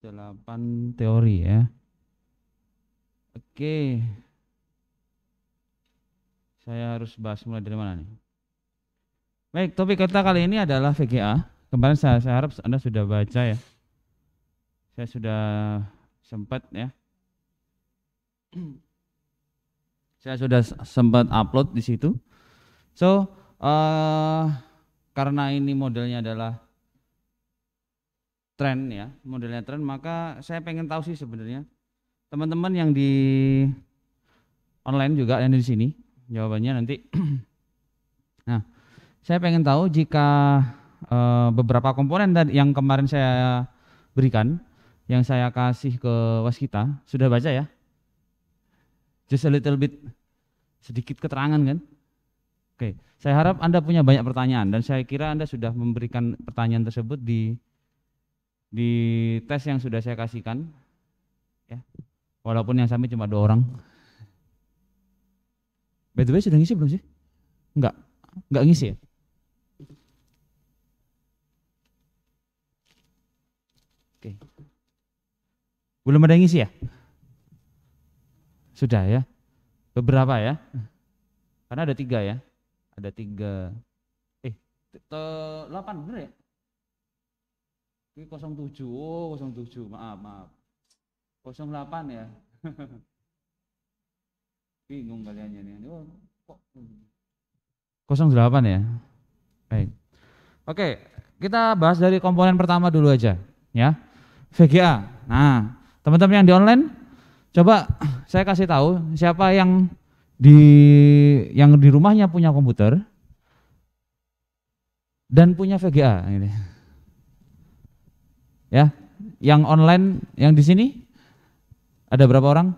8 teori ya. Oke. Saya harus bahas mulai dari mana nih? Baik, topik kita kali ini adalah VGA. Kemarin saya, saya harap Anda sudah baca ya. Saya sudah sempat ya. saya sudah sempat upload di situ. So, uh, karena ini modelnya adalah Trend ya modelnya tren maka saya pengen tahu sih sebenarnya teman-teman yang di online juga yang di sini jawabannya nanti nah saya pengen tahu jika e, beberapa komponen yang kemarin saya berikan yang saya kasih ke waskita sudah baca ya just a little bit sedikit keterangan kan oke saya harap anda punya banyak pertanyaan dan saya kira anda sudah memberikan pertanyaan tersebut di di tes yang sudah saya kasihkan ya walaupun yang sampai cuma dua orang by the way sudah ngisi belum sih enggak enggak ngisi ya oke belum ada yang ngisi ya sudah ya beberapa ya karena ada tiga ya ada tiga eh delapan bener ya ini 07. Oh, 07. Maaf, maaf. 08 ya. Bingung kalian nih. Oh, kok 08 ya. Baik. Oke, kita bahas dari komponen pertama dulu aja, ya. VGA. Nah, teman-teman yang di online coba saya kasih tahu siapa yang di yang di rumahnya punya komputer dan punya VGA gitu. Ya, yang online, yang di sini ada berapa orang?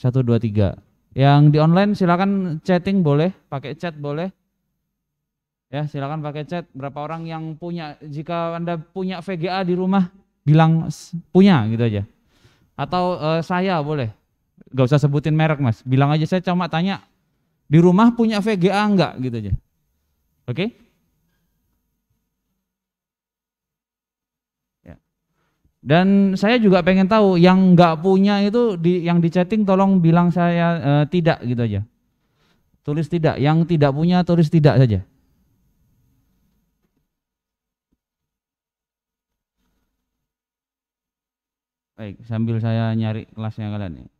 Satu, dua, tiga. Yang di online silakan chatting boleh, pakai chat boleh. Ya, silakan pakai chat. Berapa orang yang punya? Jika anda punya VGA di rumah, bilang punya gitu aja. Atau e, saya boleh. Gak usah sebutin merek mas. Bilang aja saya cuma tanya di rumah punya VGA enggak gitu aja. Oke? Okay? Dan saya juga pengen tahu yang nggak punya itu di yang di chatting tolong bilang saya e, tidak gitu aja. Tulis tidak, yang tidak punya tulis tidak saja. Baik, sambil saya nyari kelasnya kalian nih. Ya.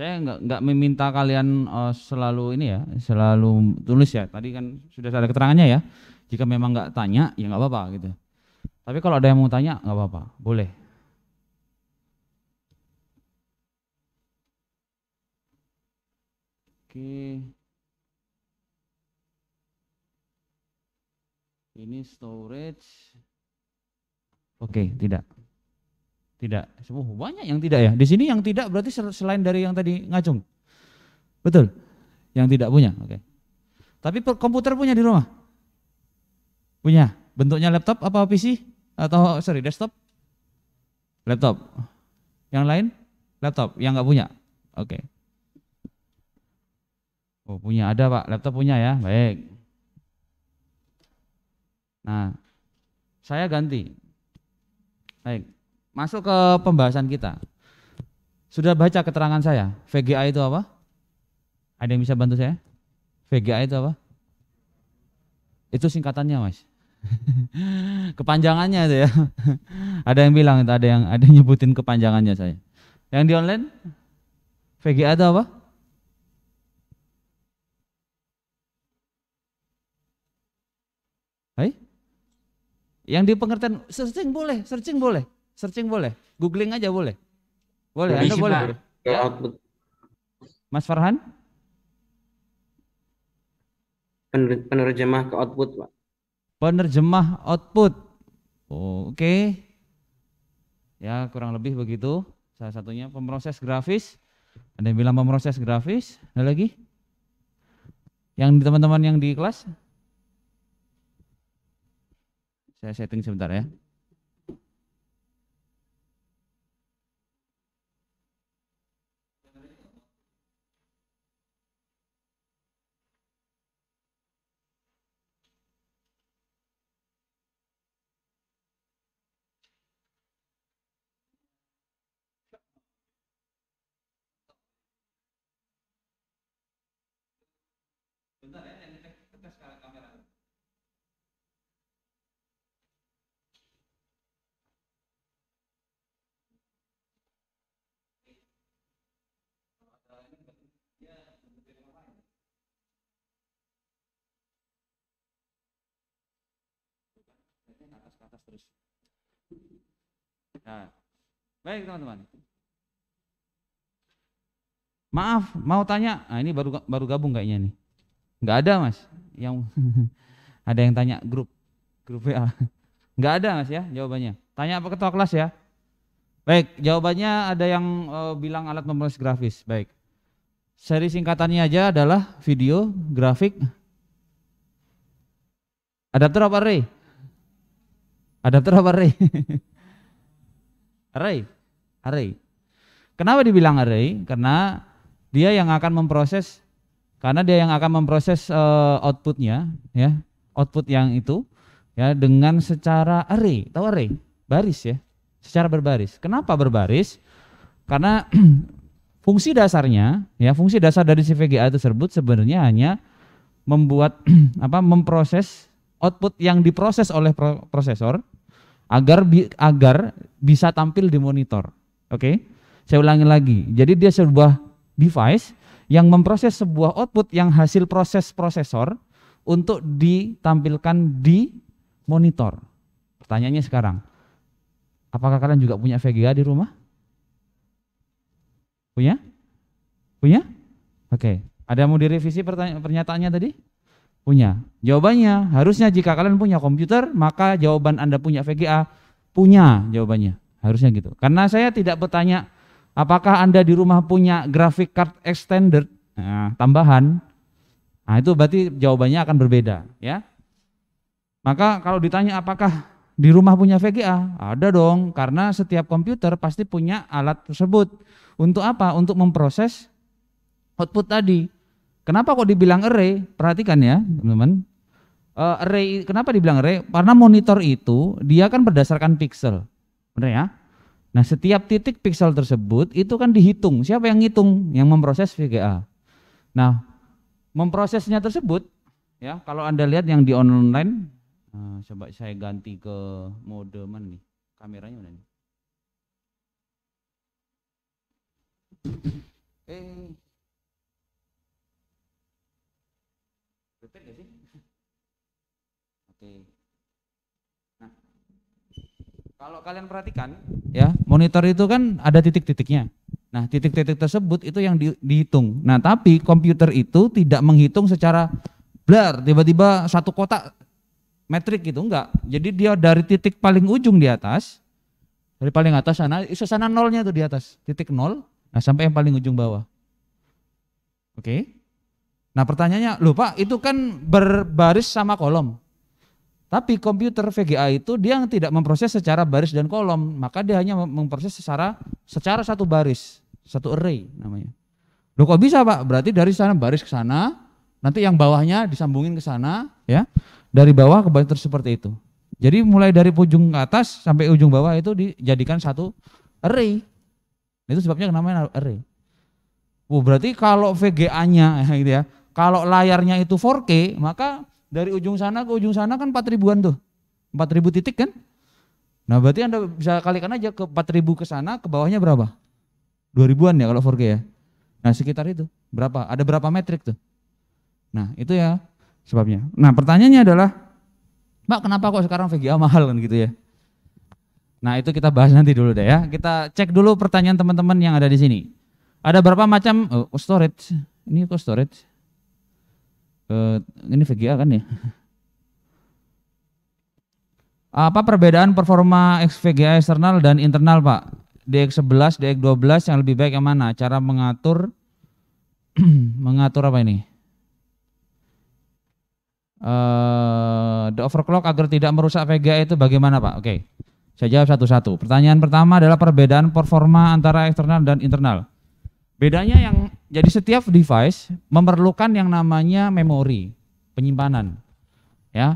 Saya nggak nggak meminta kalian uh, selalu ini ya, selalu tulis ya. Tadi kan sudah ada keterangannya ya. Jika memang nggak tanya, ya nggak apa-apa gitu. Tapi kalau ada yang mau tanya, nggak apa-apa, boleh. Oke. Ini storage. Oke, tidak. Tidak. Oh, banyak yang tidak ya. Di sini yang tidak berarti selain dari yang tadi ngacung. Betul. Yang tidak punya. Oke. Okay. Tapi komputer punya di rumah? Punya. Bentuknya laptop apa PC? Atau sorry desktop? Laptop. Yang lain? Laptop. Yang nggak punya. Oke. Okay. Oh punya ada pak. Laptop punya ya. Baik. Nah, saya ganti. Baik. Masuk ke pembahasan kita. Sudah baca keterangan saya? VGA itu apa? Ada yang bisa bantu saya? VGA itu apa? Itu singkatannya, Mas. kepanjangannya itu ya. ada yang bilang itu, ada yang ada yang nyebutin kepanjangannya saya. Yang di online VGA itu apa? Hai? Yang di pengertian searching boleh, searching boleh. Searching boleh? Googling aja boleh? Boleh, Anda boleh. Ya. Mas Farhan? Penerjemah ke output, Pak. Penerjemah output. Oh, Oke. Okay. Ya, kurang lebih begitu. Salah satunya pemroses grafis. Ada yang bilang pemroses grafis. Ada lagi? Yang teman-teman yang di kelas? Saya setting sebentar ya. atas terus nah. baik teman-teman maaf mau tanya nah, ini baru baru gabung kayaknya nih nggak ada mas yang ada yang tanya grup grup WA nggak ada mas ya jawabannya tanya apa ketua kelas ya baik jawabannya ada yang uh, bilang alat pemrograman grafis baik seri singkatannya aja adalah video grafik adapter apa array Adapter apa array? array. Array. Kenapa dibilang array? Karena dia yang akan memproses karena dia yang akan memproses uh, outputnya ya, output yang itu ya dengan secara array. Tahu array? Baris ya. Secara berbaris. Kenapa berbaris? Karena fungsi dasarnya ya, fungsi dasar dari CVGA tersebut sebenarnya hanya membuat apa memproses output yang diproses oleh pro prosesor agar bi agar bisa tampil di monitor. Oke. Okay? Saya ulangi lagi. Jadi dia sebuah device yang memproses sebuah output yang hasil proses prosesor untuk ditampilkan di monitor. Pertanyaannya sekarang, apakah kalian juga punya VGA di rumah? Punya? Punya? Oke. Okay. Ada yang mau direvisi pernyataannya tadi? Punya. Jawabannya, harusnya jika kalian punya komputer, maka jawaban Anda punya VGA, punya jawabannya. Harusnya gitu. Karena saya tidak bertanya apakah Anda di rumah punya graphic card extended nah, tambahan. Nah, itu berarti jawabannya akan berbeda, ya. Maka kalau ditanya apakah di rumah punya VGA? Ada dong, karena setiap komputer pasti punya alat tersebut. Untuk apa? Untuk memproses output tadi. Kenapa kok dibilang array? Perhatikan ya, teman-teman. Uh, array kenapa dibilang array? Karena monitor itu dia kan berdasarkan pixel. Benar ya? Nah, setiap titik pixel tersebut itu kan dihitung. Siapa yang ngitung? Yang memproses VGA. Nah, memprosesnya tersebut ya, kalau Anda lihat yang di online nah, coba saya ganti ke mode mana nih? Kameranya mana nih? Eh, gak sih? Oke. Okay. Nah, kalau kalian perhatikan ya, monitor itu kan ada titik-titiknya. Nah, titik-titik tersebut itu yang di, dihitung. Nah, tapi komputer itu tidak menghitung secara blur. tiba-tiba satu kotak metrik gitu, enggak. Jadi dia dari titik paling ujung di atas, dari paling atas sana, sana nolnya itu di atas, titik nol, nah sampai yang paling ujung bawah. Oke. Okay? Nah pertanyaannya, lupa Pak itu kan berbaris sama kolom. Tapi komputer VGA itu dia yang tidak memproses secara baris dan kolom, maka dia hanya memproses secara secara satu baris, satu array namanya. Loh kok bisa Pak? Berarti dari sana baris ke sana, nanti yang bawahnya disambungin ke sana, ya. Dari bawah ke baris seperti itu. Jadi mulai dari ujung atas sampai ujung bawah itu dijadikan satu array. Itu sebabnya namanya array. Oh, berarti kalau VGA-nya gitu ya, kalau layarnya itu 4K, maka dari ujung sana ke ujung sana kan 4 ribuan tuh. 4 ribu titik kan? Nah berarti Anda bisa kalikan aja ke 4 ribu ke sana, ke bawahnya berapa? 2 ribuan ya kalau 4K ya. Nah sekitar itu. Berapa? Ada berapa metrik tuh? Nah itu ya sebabnya. Nah pertanyaannya adalah, Mbak kenapa kok sekarang VGA mahal kan gitu ya? Nah itu kita bahas nanti dulu deh ya. Kita cek dulu pertanyaan teman-teman yang ada di sini. Ada berapa macam oh, storage? Ini kok storage? ke ini VGA kan ya? Apa perbedaan performa XVGA eksternal dan internal, Pak? DX11, DX12 yang lebih baik yang mana? Cara mengatur mengatur apa ini? Uh, the overclock agar tidak merusak VGA itu bagaimana, Pak? Oke. Okay. Saya jawab satu-satu. Pertanyaan pertama adalah perbedaan performa antara eksternal dan internal. Bedanya yang jadi setiap device memerlukan yang namanya memori, penyimpanan. Ya.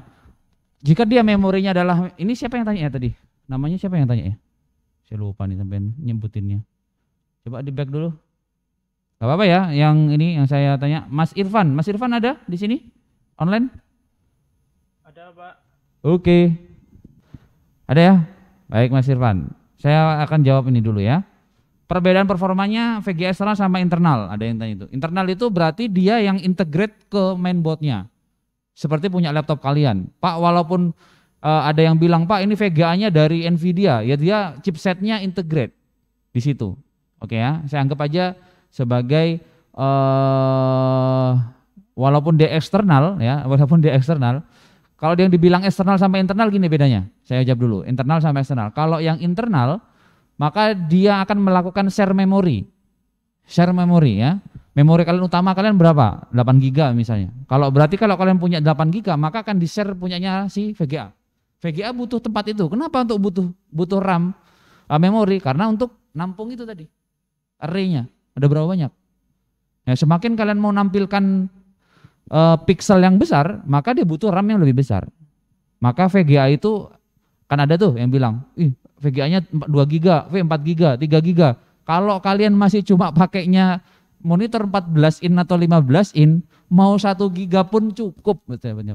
Jika dia memorinya adalah ini siapa yang tanya ya tadi? Namanya siapa yang tanya ya? Saya lupa nih sampai nyebutinnya. Coba di back dulu. Gak apa-apa ya, yang ini yang saya tanya Mas Irfan. Mas Irfan ada di sini? Online? Ada, Pak. Oke. Ada ya? Baik, Mas Irfan. Saya akan jawab ini dulu ya. Perbedaan performanya VGA external sama internal, ada yang tanya itu. Internal itu berarti dia yang integrate ke mainboardnya. Seperti punya laptop kalian. Pak, walaupun uh, ada yang bilang, Pak ini VGA-nya dari Nvidia, ya dia chipsetnya integrate di situ. Oke ya, saya anggap aja sebagai uh, walaupun dia eksternal ya, walaupun dia eksternal, kalau dia yang dibilang eksternal sama internal gini bedanya. Saya jawab dulu, internal sama eksternal. Kalau yang internal maka dia akan melakukan share memory, Share memory ya. Memori kalian utama kalian berapa? 8 giga misalnya. Kalau berarti kalau kalian punya 8 giga, maka akan di-share punyanya si VGA. VGA butuh tempat itu. Kenapa untuk butuh butuh RAM uh, eh, memori? Karena untuk nampung itu tadi. Arraynya ada berapa banyak? Ya, semakin kalian mau nampilkan uh, pixel yang besar, maka dia butuh RAM yang lebih besar. Maka VGA itu kan ada tuh yang bilang, "Ih, VGA-nya 2 giga, V 4 giga, 3 giga. Kalau kalian masih cuma pakainya monitor 14 in atau 15 in, mau 1 giga pun cukup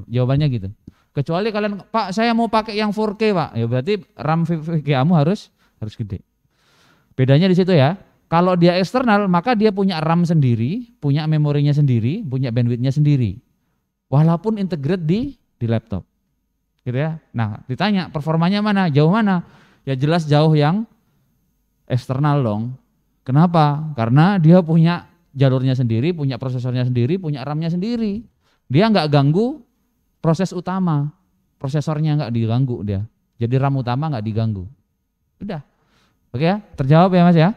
jawabannya gitu. Kecuali kalian, Pak, saya mau pakai yang 4K, Pak. Ya berarti RAM VGA-mu harus harus gede. Bedanya di situ ya. Kalau dia eksternal, maka dia punya RAM sendiri, punya memorinya sendiri, punya bandwidthnya sendiri. Walaupun integrate di di laptop. Gitu ya. Nah, ditanya performanya mana, jauh mana? Ya jelas jauh yang eksternal dong. Kenapa? Karena dia punya jalurnya sendiri, punya prosesornya sendiri, punya RAM-nya sendiri. Dia nggak ganggu proses utama. Prosesornya nggak diganggu dia. Jadi RAM utama nggak diganggu. Udah. Oke ya, terjawab ya Mas ya.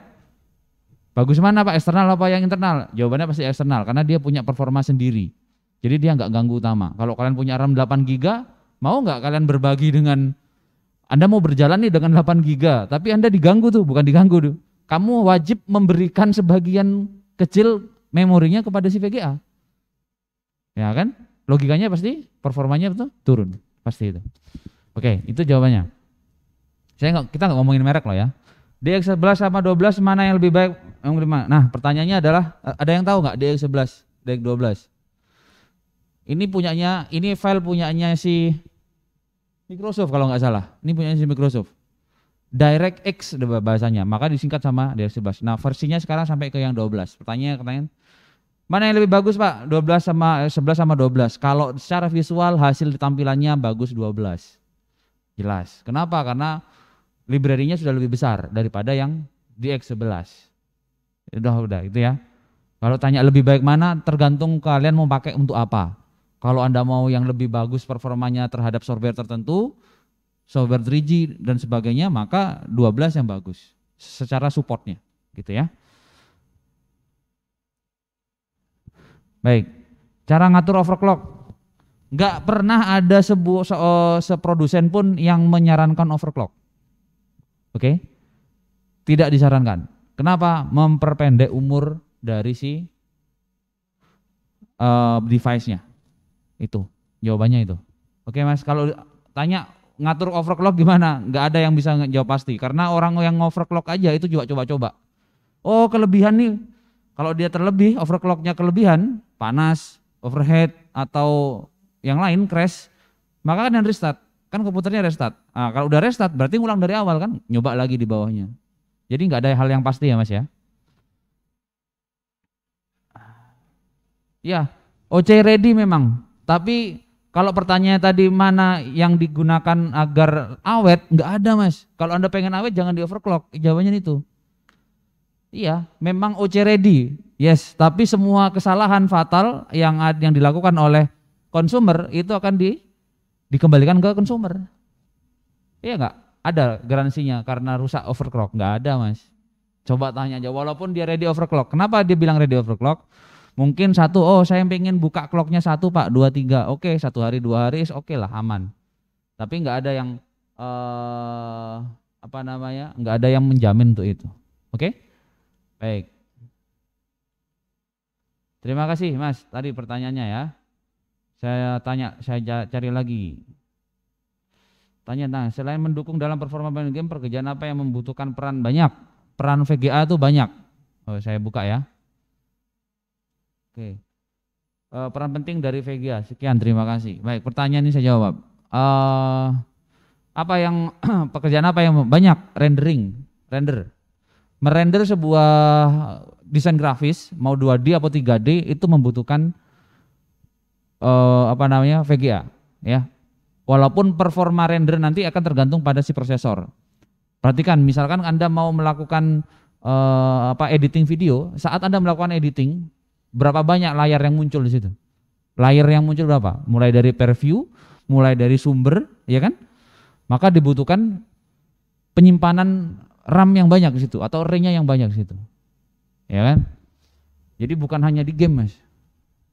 Bagus mana Pak, eksternal apa yang internal? Jawabannya pasti eksternal, karena dia punya performa sendiri. Jadi dia nggak ganggu utama. Kalau kalian punya RAM 8 GB, mau nggak kalian berbagi dengan anda mau berjalan nih dengan 8 giga, tapi Anda diganggu tuh, bukan diganggu tuh. Kamu wajib memberikan sebagian kecil memorinya kepada si VGA. Ya kan? Logikanya pasti performanya itu turun, pasti itu. Oke, itu jawabannya. Saya nggak kita nggak ngomongin merek loh ya. DX11 sama 12 mana yang lebih baik? Yang mana? Nah, pertanyaannya adalah eh, ada yang tahu nggak DX11, DX12? Ini punyanya, ini file punyanya si Microsoft kalau nggak salah. Ini punya si Microsoft. Direct X bahasanya, maka disingkat sama Direct 11. Nah, versinya sekarang sampai ke yang 12. Pertanyaan pertanyaan Mana yang lebih bagus, Pak? 12 sama 11 eh, sama 12. Kalau secara visual hasil tampilannya bagus 12. Jelas. Kenapa? Karena library sudah lebih besar daripada yang di X 11 Udah, udah, itu ya. Kalau tanya lebih baik mana, tergantung kalian mau pakai untuk apa. Kalau Anda mau yang lebih bagus performanya terhadap software tertentu, software 3G dan sebagainya, maka 12 yang bagus secara supportnya gitu ya. Baik, cara ngatur overclock. Nggak pernah ada sebuah se, eh, pun yang menyarankan overclock. Oke, okay? tidak disarankan. Kenapa? Memperpendek umur dari si uh, device-nya itu jawabannya itu. Oke Mas, kalau tanya ngatur overclock gimana? Nggak ada yang bisa jawab pasti karena orang yang overclock aja itu juga coba-coba. Oh, kelebihan nih. Kalau dia terlebih, overclocknya kelebihan, panas, overhead atau yang lain crash, maka kan yang restart. Kan komputernya restart. Nah, kalau udah restart berarti ngulang dari awal kan, nyoba lagi di bawahnya. Jadi nggak ada hal yang pasti ya Mas ya. Ya, OC ready memang. Tapi kalau pertanyaan tadi mana yang digunakan agar awet, nggak ada mas. Kalau anda pengen awet jangan di overclock. Jawabannya itu. Iya, memang OC ready, yes. Tapi semua kesalahan fatal yang yang dilakukan oleh konsumer itu akan di dikembalikan ke konsumer. Iya nggak? Ada garansinya karena rusak overclock? Nggak ada mas. Coba tanya aja. Walaupun dia ready overclock, kenapa dia bilang ready overclock? Mungkin satu, oh saya pengen buka clocknya satu pak, dua tiga, oke okay, satu hari dua hari, oke okay lah aman. Tapi nggak ada yang uh, apa namanya, nggak ada yang menjamin untuk itu. Oke, okay? baik. Terima kasih mas, tadi pertanyaannya ya. Saya tanya, saya cari lagi. Tanya nah, selain mendukung dalam performa main game, pekerjaan apa yang membutuhkan peran banyak? Peran VGA itu banyak. Oh, saya buka ya. Oke. Uh, peran penting dari VGA. Sekian, terima kasih. Baik, pertanyaan ini saya jawab. Uh, apa yang pekerjaan apa yang banyak rendering, render. Merender sebuah desain grafis mau 2D atau 3D itu membutuhkan uh, apa namanya? VGA, ya. Walaupun performa render nanti akan tergantung pada si prosesor. Perhatikan, misalkan Anda mau melakukan uh, apa editing video, saat Anda melakukan editing, Berapa banyak layar yang muncul di situ? Layar yang muncul berapa? Mulai dari preview, mulai dari sumber, ya kan? Maka dibutuhkan penyimpanan RAM yang banyak di situ atau RAM-nya yang banyak di situ. Ya kan? Jadi bukan hanya di game, Mas.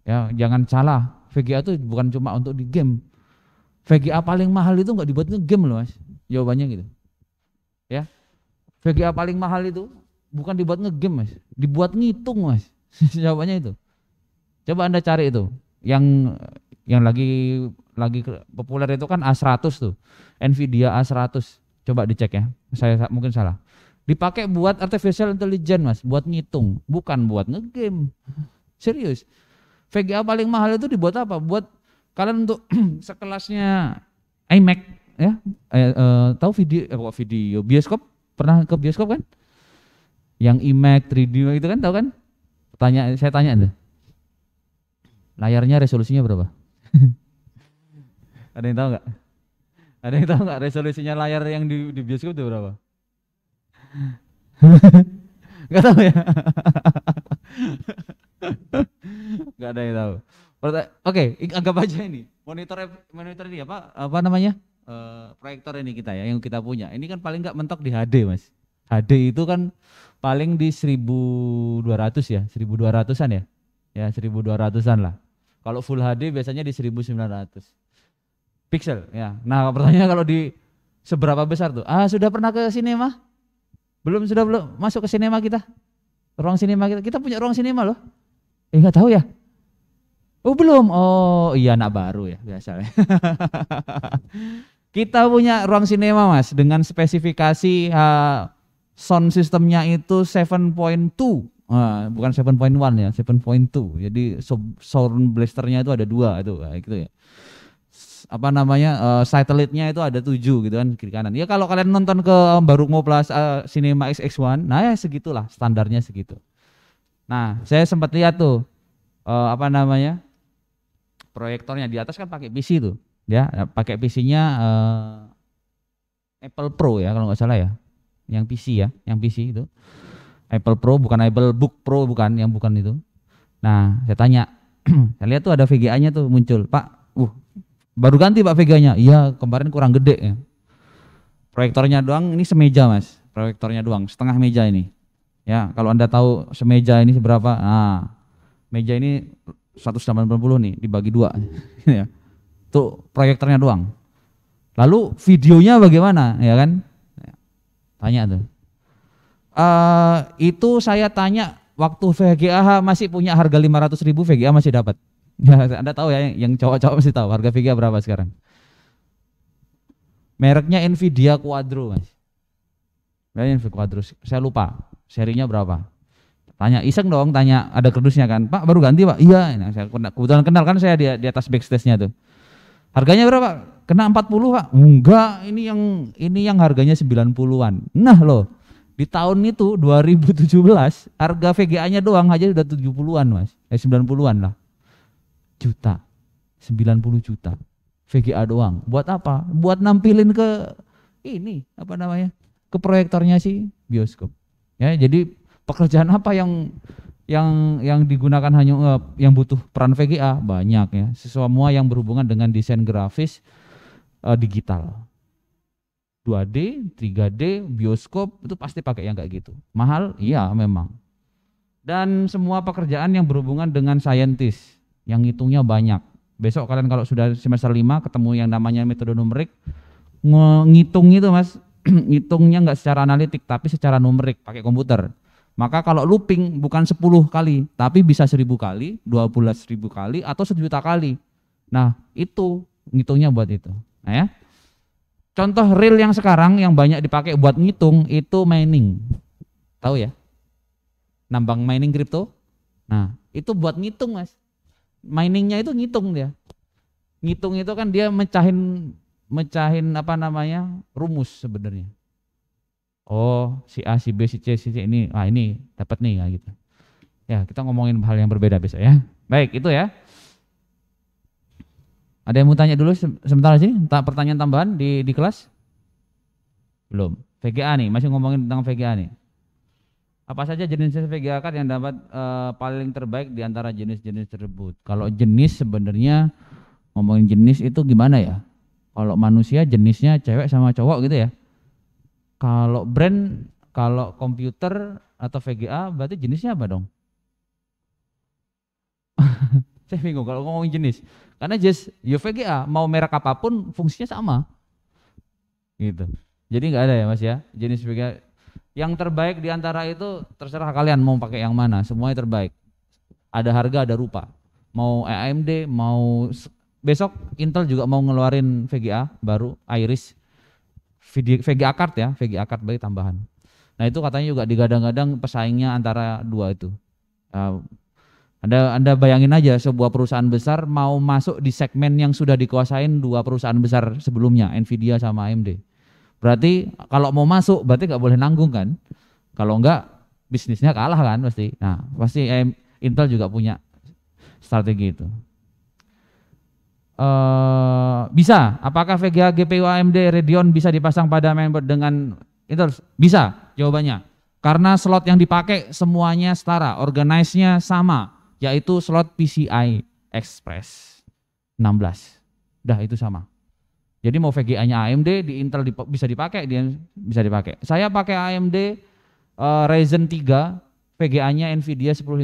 Ya, jangan salah. VGA itu bukan cuma untuk di game. VGA paling mahal itu nggak dibuat game loh, Mas. Jawabannya gitu. Ya. VGA paling mahal itu bukan dibuat ngegame mas dibuat ngitung mas jawabannya itu coba anda cari itu yang yang lagi lagi populer itu kan A100 tuh Nvidia A100 coba dicek ya saya mungkin salah dipakai buat artificial intelligence mas buat ngitung bukan buat ngegame serius VGA paling mahal itu dibuat apa buat kalian untuk sekelasnya iMac ya eh, eh, tahu video eh, video bioskop pernah ke bioskop kan yang iMac 3D itu kan tahu kan Tanya, saya tanya anda, Layarnya resolusinya berapa? Ada yang tahu nggak? Ada yang tahu nggak resolusinya layar yang di, di bioskop itu berapa? Gak tahu ya. Gak ada yang tahu. Oke, anggap aja ini monitor monitor ini apa apa namanya e, proyektor ini kita ya yang kita punya. Ini kan paling nggak mentok di HD mas. HD itu kan paling di 1200 ya, 1200-an ya. Ya, 1200-an lah. Kalau full HD biasanya di 1900 pixel ya. Nah, pertanyaannya kalau di seberapa besar tuh? Ah, sudah pernah ke sinema? Belum sudah belum masuk ke sinema kita? Ruang sinema kita. Kita punya ruang sinema loh. Eh, enggak tahu ya. Oh, belum. Oh, iya anak baru ya biasanya. kita punya ruang sinema, Mas, dengan spesifikasi uh, sound sistemnya itu 7.2 nah, bukan 7.1 ya 7.2 jadi sound blasternya itu ada dua itu ah, gitu ya apa namanya uh, eh, satelitnya itu ada tujuh gitu kan kiri kanan ya kalau kalian nonton ke eh, baru Plus uh, eh, Cinema XX1 nah ya segitulah standarnya segitu nah saya sempat lihat tuh uh, apa namanya proyektornya di atas kan pakai PC tuh ya pakai PC-nya uh, Apple Pro ya kalau nggak salah ya yang PC ya, yang PC itu. Apple Pro bukan Apple Book Pro bukan, yang bukan itu. Nah, saya tanya, saya lihat tuh ada VGA-nya tuh muncul, Pak. Uh, baru ganti Pak VGA-nya. Iya, kemarin kurang gede ya. Proyektornya doang ini semeja, Mas. Proyektornya doang, setengah meja ini. Ya, kalau Anda tahu semeja ini seberapa? Nah, meja ini 180 nih dibagi dua ya. Tuh proyektornya doang. Lalu videonya bagaimana ya kan? Tanya tuh. Uh, itu saya tanya waktu VGAH masih punya harga 500 ribu VGA masih dapat. Ya, anda tahu ya yang cowok-cowok masih tahu harga VGA berapa sekarang. Mereknya Nvidia Quadro mas. Mereknya Nvidia Quadro. Saya lupa serinya berapa. Tanya iseng dong, tanya ada kerdusnya kan. Pak baru ganti pak? Iya. Nah, saya kebetulan kenal kan saya di, di atas backstage-nya tuh. Harganya berapa? Kena 40 Pak? Enggak, ini yang ini yang harganya 90-an. Nah loh, di tahun itu 2017 harga VGA-nya doang aja sudah 70-an Mas. Eh 90-an lah. Juta. 90 juta. VGA doang. Buat apa? Buat nampilin ke ini apa namanya? Ke proyektornya sih bioskop. Ya, jadi pekerjaan apa yang yang yang digunakan hanya eh, yang butuh peran VGA banyak ya. Semua yang berhubungan dengan desain grafis, uh, digital. 2D, 3D, bioskop itu pasti pakai yang kayak gitu. Mahal? Iya, memang. Dan semua pekerjaan yang berhubungan dengan saintis yang hitungnya banyak. Besok kalian kalau sudah semester 5 ketemu yang namanya metode numerik ngitung itu Mas, ngitungnya nggak secara analitik tapi secara numerik pakai komputer. Maka kalau looping bukan 10 kali, tapi bisa 1000 kali, 12.000 kali atau sejuta kali. Nah, itu ngitungnya buat itu. Nah ya. Contoh real yang sekarang yang banyak dipakai buat ngitung itu mining. Tahu ya? Nambang mining kripto. Nah, itu buat ngitung, Mas. Miningnya itu ngitung dia. Ngitung itu kan dia mecahin mecahin apa namanya? rumus sebenarnya. Oh, si A, si B, si C, si C ini, ah ini dapat nih ya gitu. Ya, kita ngomongin hal yang berbeda besok ya. Baik, itu ya. Ada yang mau tanya dulu sebentar sih, pertanyaan tambahan di, di kelas? Belum. VGA nih, masih ngomongin tentang VGA nih. Apa saja jenis-jenis VGA card yang dapat uh, paling terbaik di antara jenis-jenis tersebut? Kalau jenis sebenarnya ngomongin jenis itu gimana ya? Kalau manusia jenisnya cewek sama cowok gitu ya. Kalau brand, kalau komputer atau VGA berarti jenisnya apa dong? Saya bingung kalau ngomongin jenis. Karena just UVGA mau merek apapun fungsinya sama. Gitu. Jadi nggak ada ya Mas ya. Jenis VGA yang terbaik di antara itu terserah kalian mau pakai yang mana, semuanya terbaik. Ada harga, ada rupa. Mau AMD, mau besok Intel juga mau ngeluarin VGA baru Iris VGA card ya, VGA card bagi tambahan. Nah itu katanya juga digadang-gadang pesaingnya antara dua itu. Uh, anda Anda bayangin aja sebuah perusahaan besar mau masuk di segmen yang sudah dikuasain dua perusahaan besar sebelumnya, Nvidia sama AMD. Berarti kalau mau masuk berarti nggak boleh nanggung kan? Kalau enggak bisnisnya kalah kan pasti. Nah, pasti Intel juga punya strategi itu. Uh, bisa. Apakah VGA GPU AMD Radeon bisa dipasang pada mainboard dengan Intel? Bisa. Jawabannya. Karena slot yang dipakai semuanya setara, organize sama yaitu slot PCI Express 16. Dah itu sama. Jadi mau VGA-nya AMD di Intel dip bisa dipakai, dia bisa dipakai. Saya pakai AMD uh, eh, Ryzen 3, VGA-nya Nvidia 1050,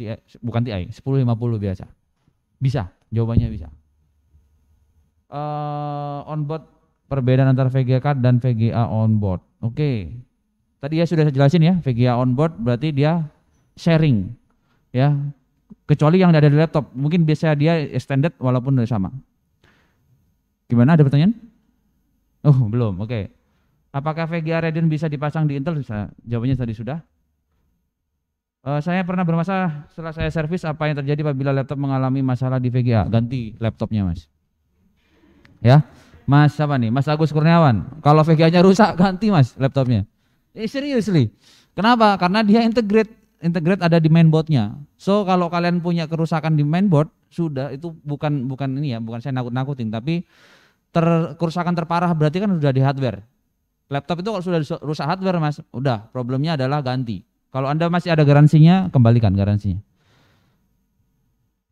TI, eh, bukan TI, 1050 biasa. Bisa, jawabannya bisa. Uh, onboard perbedaan antara VGA card dan VGA on board. Oke. Okay. Tadi ya sudah saya jelasin ya, VGA on board berarti dia sharing ya kecuali yang ada di laptop mungkin biasanya dia extended walaupun udah sama gimana ada pertanyaan oh belum oke okay. apakah VGA Radeon bisa dipasang di Intel bisa jawabannya tadi sudah uh, saya pernah bermasalah setelah saya servis apa yang terjadi apabila laptop mengalami masalah di VGA ganti laptopnya mas ya Mas siapa nih? Mas Agus Kurniawan. Kalau VGA-nya rusak ganti Mas laptopnya. Eh seriously. Kenapa? Karena dia integrate integrate ada di mainboardnya. So kalau kalian punya kerusakan di mainboard sudah itu bukan bukan ini ya, bukan saya nakut-nakutin tapi ter, kerusakan terparah berarti kan sudah di hardware. Laptop itu kalau sudah rusak hardware Mas, udah problemnya adalah ganti. Kalau Anda masih ada garansinya, kembalikan garansinya.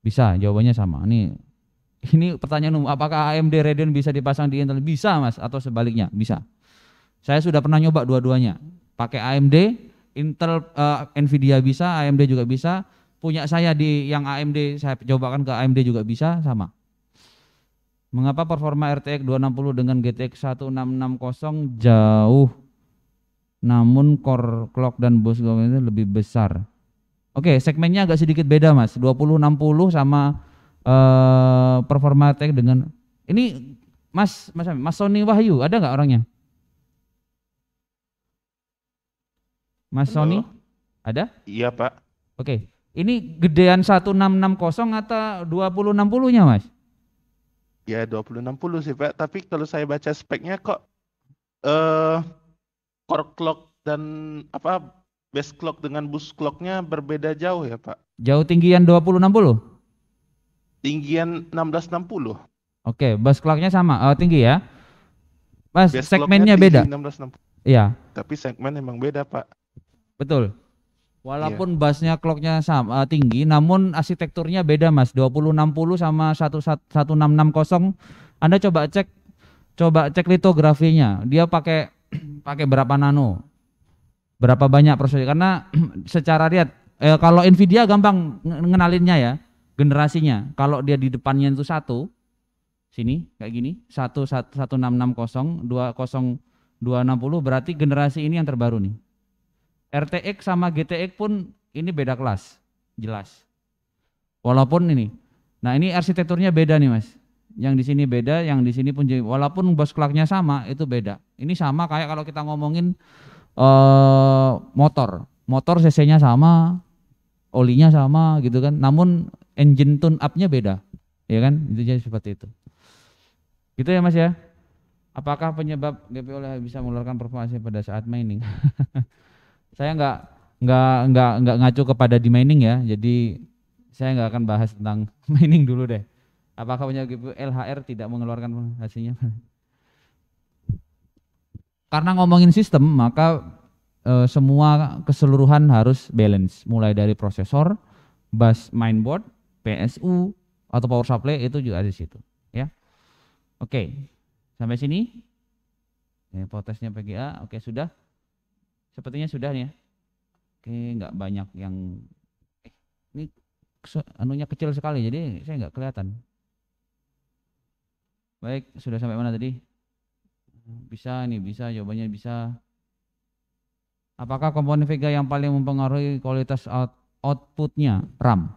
Bisa, jawabannya sama. Ini ini pertanyaan umum, apakah AMD Radeon bisa dipasang di Intel? Bisa, Mas, atau sebaliknya, bisa. Saya sudah pernah nyoba dua-duanya. Pakai AMD, Intel uh, Nvidia bisa, AMD juga bisa. Punya saya di yang AMD saya coba kan ke AMD juga bisa sama. Mengapa performa RTX 260 dengan GTX 1660 jauh namun core clock dan bus itu lebih besar. Oke, segmennya agak sedikit beda, Mas. 2060 sama eh performa RTX dengan ini Mas Mas Mas Sony Wahyu ada nggak orangnya? Mas Halo. Sony? Ada? Iya, Pak. Oke. Ini gedean 1660 atau 2060-nya, Mas? Ya, 2060 sih, Pak. Tapi kalau saya baca speknya kok eh uh, core clock dan apa base clock dengan boost clocknya berbeda jauh ya, Pak? Jauh tinggian 2060? Tinggian 1660. Oke, base clocknya sama, uh, tinggi ya. Mas, segmennya beda. 1660. Iya. Tapi segmen emang beda, Pak. Betul. Walaupun yeah. bassnya clocknya sama uh, tinggi, namun arsitekturnya beda mas. 2060 sama 11660. Anda coba cek, coba cek litografinya. Dia pakai pakai berapa nano, berapa banyak prosesnya. Karena secara lihat, eh, kalau Nvidia gampang ngenalinnya ya, generasinya. Kalau dia di depannya itu satu, sini kayak gini, satu satu satu berarti generasi ini yang terbaru nih RTX sama GTX pun ini beda kelas, jelas. Walaupun ini, nah ini arsitekturnya beda nih mas. Yang di sini beda, yang di sini pun walaupun bos kelaknya sama itu beda. Ini sama kayak kalau kita ngomongin uh, motor, motor CC-nya sama, olinya sama gitu kan. Namun engine tune up-nya beda, ya kan? Itu jadi seperti itu. Gitu ya mas ya. Apakah penyebab GPU bisa mengeluarkan performa pada saat mining? saya nggak nggak nggak nggak ngacu kepada di mining ya jadi saya nggak akan bahas tentang mining dulu deh apakah punya LHR tidak mengeluarkan hasilnya karena ngomongin sistem maka e, semua keseluruhan harus balance mulai dari prosesor bus mainboard PSU atau power supply itu juga ada di situ ya oke sampai sini ini protesnya PGA oke sudah Sepertinya sudah ya. Oke, nggak banyak yang eh, ini anunya kecil sekali jadi saya nggak kelihatan. Baik, sudah sampai mana tadi? Bisa nih, bisa jawabannya bisa. Apakah komponen Vega yang paling mempengaruhi kualitas out outputnya RAM?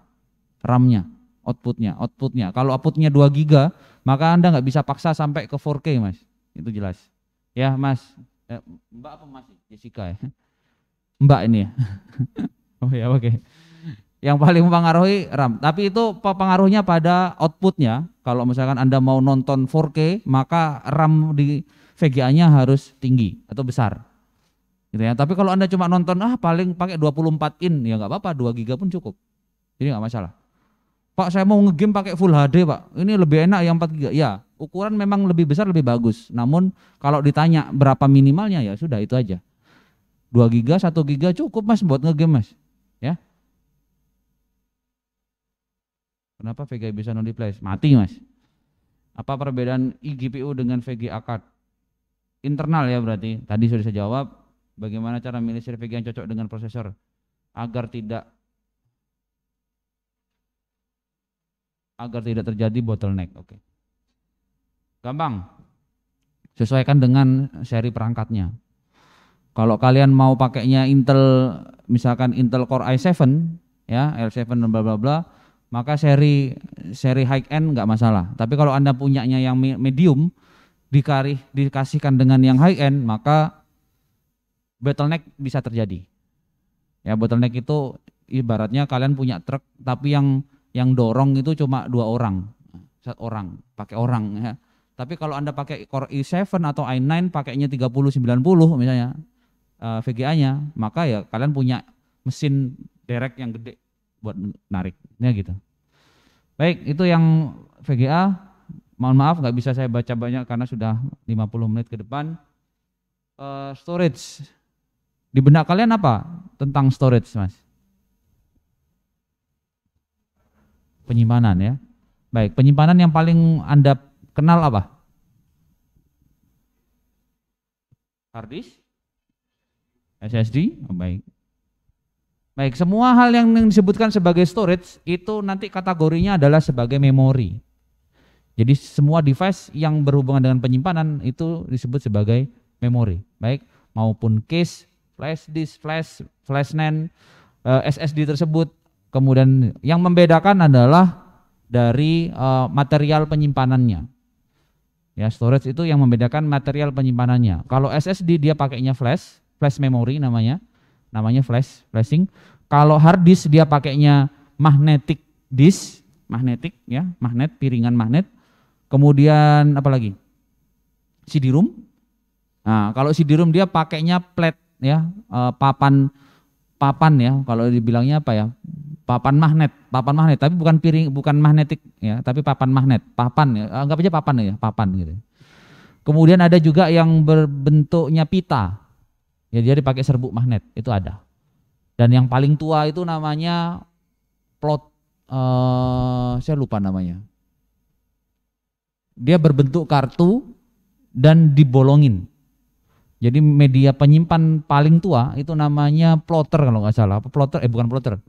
RAMnya outputnya, outputnya. Kalau outputnya 2 giga, maka Anda nggak bisa paksa sampai ke 4K, Mas. Itu jelas. Ya, Mas. Eh, Mbak apa masih? Jessica ya. Mbak ini ya. oh ya oke. Okay. Yang paling mempengaruhi RAM, tapi itu pengaruhnya pada outputnya. Kalau misalkan Anda mau nonton 4K, maka RAM di VGA-nya harus tinggi atau besar. Gitu ya. Tapi kalau Anda cuma nonton ah paling pakai 24 in ya nggak apa-apa, 2 giga pun cukup. Jadi nggak masalah. Pak, saya mau ngegame pakai full HD, Pak. Ini lebih enak yang 4 giga. Ya, ukuran memang lebih besar lebih bagus. Namun kalau ditanya berapa minimalnya ya sudah itu aja. 2 giga, 1 giga cukup mas buat ngegame mas. Ya. Kenapa VGA bisa non replace? Mati mas. Apa perbedaan iGPU dengan VGA card? Internal ya berarti. Tadi sudah saya jawab. Bagaimana cara milih VGA yang cocok dengan prosesor agar tidak agar tidak terjadi bottleneck. Oke. Okay. Gampang. Sesuaikan dengan seri perangkatnya. Kalau kalian mau pakainya Intel misalkan Intel Core i7 ya, L7 dan bla bla bla, maka seri seri high end nggak masalah. Tapi kalau Anda punyanya yang medium dikari, dikasihkan dengan yang high end, maka bottleneck bisa terjadi. Ya, bottleneck itu ibaratnya kalian punya truk tapi yang yang dorong itu cuma dua orang, satu orang, pakai orang ya. Tapi kalau Anda pakai Core i7 atau i9 pakainya 3090 misalnya eh, VGA-nya, maka ya kalian punya mesin derek yang gede buat nariknya gitu. Baik, itu yang VGA. Mohon maaf nggak bisa saya baca banyak karena sudah 50 menit ke depan. Uh, storage. Di benak kalian apa tentang storage, Mas? Penyimpanan ya. Baik, penyimpanan yang paling Anda Kenal apa? disk, SSD? Oh, baik. Baik, semua hal yang disebutkan sebagai storage itu nanti kategorinya adalah sebagai memori. Jadi semua device yang berhubungan dengan penyimpanan itu disebut sebagai memori, baik maupun case, flash disk, flash, flash NAND, eh, SSD tersebut. Kemudian yang membedakan adalah dari eh, material penyimpanannya. Ya, storage itu yang membedakan material penyimpanannya. Kalau SSD dia pakainya flash, flash memory namanya. Namanya flash, flashing. Kalau hard disk dia pakainya magnetic disk, magnetic ya, magnet piringan magnet. Kemudian apa lagi? CD-ROM. Nah, kalau CD-ROM dia pakainya plat ya, eh, papan papan ya, kalau dibilangnya apa ya? papan magnet, papan magnet, tapi bukan piring, bukan magnetik ya, tapi papan magnet, papan ya, eh, anggap aja papan ya, papan gitu. Kemudian ada juga yang berbentuknya pita, ya dia dipakai serbuk magnet, itu ada. Dan yang paling tua itu namanya plot, uh, saya lupa namanya. Dia berbentuk kartu dan dibolongin. Jadi media penyimpan paling tua itu namanya plotter kalau nggak salah, plotter? Eh bukan plotter,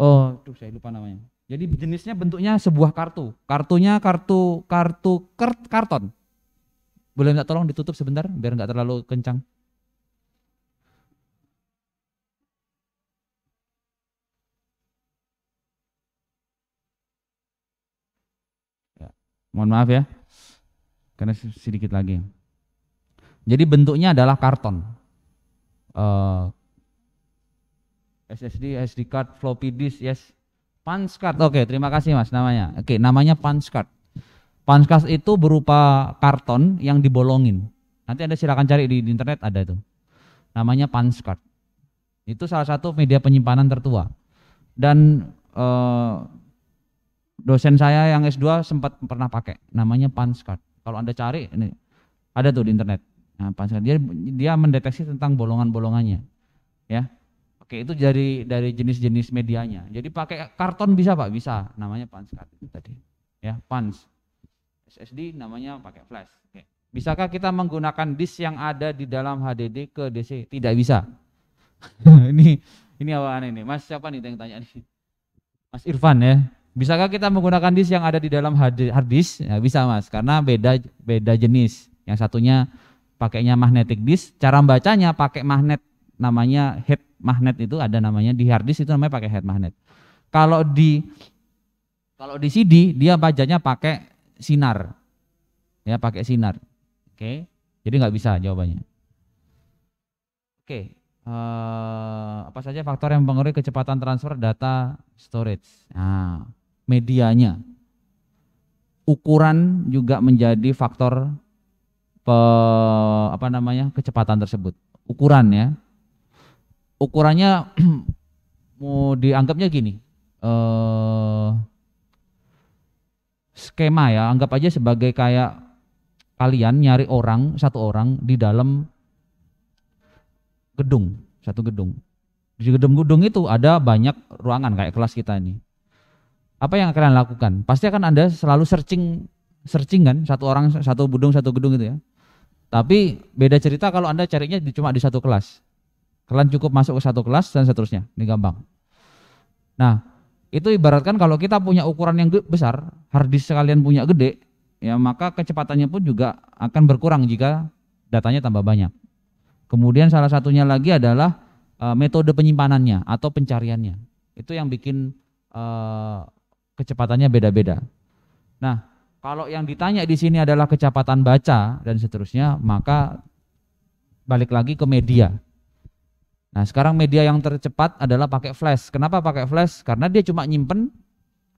oh tuh saya lupa namanya jadi jenisnya bentuknya sebuah kartu kartunya kartu kartu kert, karton boleh minta tolong ditutup sebentar biar nggak terlalu kencang ya, mohon maaf ya karena sedikit lagi jadi bentuknya adalah karton uh, SSD, SD card, floppy disk, yes. Punch card. Oke, okay, terima kasih Mas namanya. Oke, okay, namanya punch card. Punch card itu berupa karton yang dibolongin. Nanti Anda silakan cari di, di internet ada itu. Namanya punch card. Itu salah satu media penyimpanan tertua. Dan eh, dosen saya yang S2 sempat pernah pakai namanya punch card. Kalau Anda cari ini ada tuh di internet. Nah, punch card dia dia mendeteksi tentang bolongan-bolongannya. Ya. Oke, itu dari dari jenis-jenis medianya. Jadi pakai karton bisa Pak? Bisa. Namanya pans itu tadi. Ya, pans. SSD namanya pakai flash. Oke. Bisakah kita menggunakan disk yang ada di dalam HDD ke DC? Tidak bisa. ini ini awalnya ini. Mas siapa nih yang tanya nih? Mas Irfan ya. Bisakah kita menggunakan disk yang ada di dalam hard disk? Ya, bisa Mas, karena beda beda jenis. Yang satunya pakainya magnetic disk, cara bacanya pakai magnet namanya head magnet itu ada namanya di hard disk itu namanya pakai head magnet. Kalau di kalau di CD dia bajanya pakai sinar. Ya, pakai sinar. Oke. Okay. Jadi nggak bisa jawabannya. Oke. Okay. Uh, eh, apa saja faktor yang mempengaruhi kecepatan transfer data storage? Nah, medianya. Ukuran juga menjadi faktor pe, apa namanya? kecepatan tersebut. Ukuran ya, ukurannya mau dianggapnya gini eh, skema ya anggap aja sebagai kayak kalian nyari orang satu orang di dalam gedung satu gedung di gedung-gedung itu ada banyak ruangan kayak kelas kita ini apa yang kalian lakukan pasti akan anda selalu searching searching kan satu orang satu gedung satu gedung itu ya tapi beda cerita kalau anda carinya cuma di satu kelas Kalian cukup masuk ke satu kelas dan seterusnya. Ini gampang. Nah, itu ibaratkan kalau kita punya ukuran yang besar, harddisk sekalian punya gede, ya maka kecepatannya pun juga akan berkurang jika datanya tambah banyak. Kemudian salah satunya lagi adalah uh, metode penyimpanannya atau pencariannya. Itu yang bikin uh, kecepatannya beda-beda. Nah, kalau yang ditanya di sini adalah kecepatan baca dan seterusnya, maka balik lagi ke media. Nah, sekarang media yang tercepat adalah pakai flash. Kenapa pakai flash? Karena dia cuma nyimpen